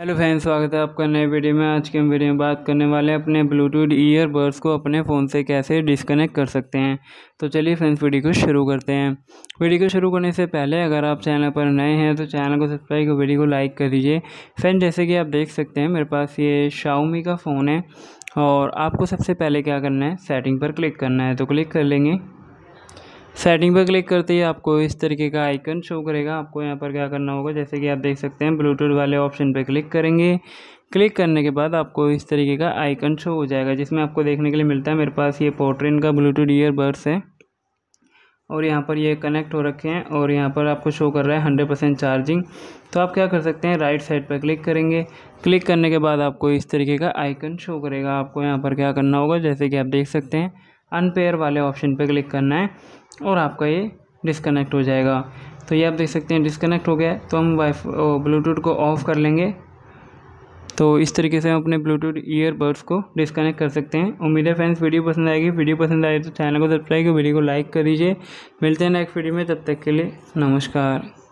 hello friends स्वागत है आपका नए वीडियो में आज के हम वीडियो में बात करने वाले हैं अपने ब्लूटूथ ईयरबड्स को अपने फ़ोन से कैसे डिस्कनेक्ट कर सकते हैं तो चलिए फ्रेंड्स वीडियो को शुरू करते हैं वीडियो को शुरू करने से पहले अगर आप चैनल पर नए हैं तो चैनल को सब्सक्राइब और वीडियो को लाइक कर दीजिए फ्रेंड जैसे कि आप देख सकते हैं मेरे पास ये शाउमी का फ़ोन है और आपको सबसे पहले क्या करना है सेटिंग पर क्लिक करना है तो क्लिक कर लेंगे सेटिंग पर क्लिक करते ही आपको इस तरीके का आइकन शो करेगा आपको यहाँ पर क्या करना होगा जैसे कि आप देख सकते हैं ब्लूटूथ वाले ऑप्शन पर क्लिक करेंगे क्लिक करने के बाद आपको इस तरीके का आइकन शो हो जाएगा जिसमें आपको देखने के लिए मिलता है मेरे पास ये पोर्ट्रेन का ब्लूटूथ ईयरबड्स है और यहाँ पर ये कनेक्ट हो रखे हैं और यहाँ पर आपको शो कर रहा है हंड्रेड परसेंट चार्जिंग तो आप क्या कर सकते हैं राइट साइड पर क्लिक करेंगे क्लिक करने के बाद आपको इस तरीके का आइकन शो करेगा आपको यहाँ पर क्या करना होगा जैसे कि आप देख सकते हैं अनपेयर वाले ऑप्शन पे क्लिक करना है और आपका ये डिसकनेक्ट हो जाएगा तो ये आप देख सकते हैं डिस्कनेक्ट हो गया तो हम वाई ब्लूटूथ को ऑफ़ कर लेंगे तो इस तरीके से हम अपने ब्लूटूथ ईयरबड्स को डिसकनेक्ट कर सकते हैं उम्मीद है फ्रेंड्स वीडियो पसंद आएगी वीडियो पसंद आए तो चैनल को सब्सक्राइब करो वीडियो को लाइक कर दीजिए मिलते हैं नेक्स्ट वीडियो में तब तक के लिए नमस्कार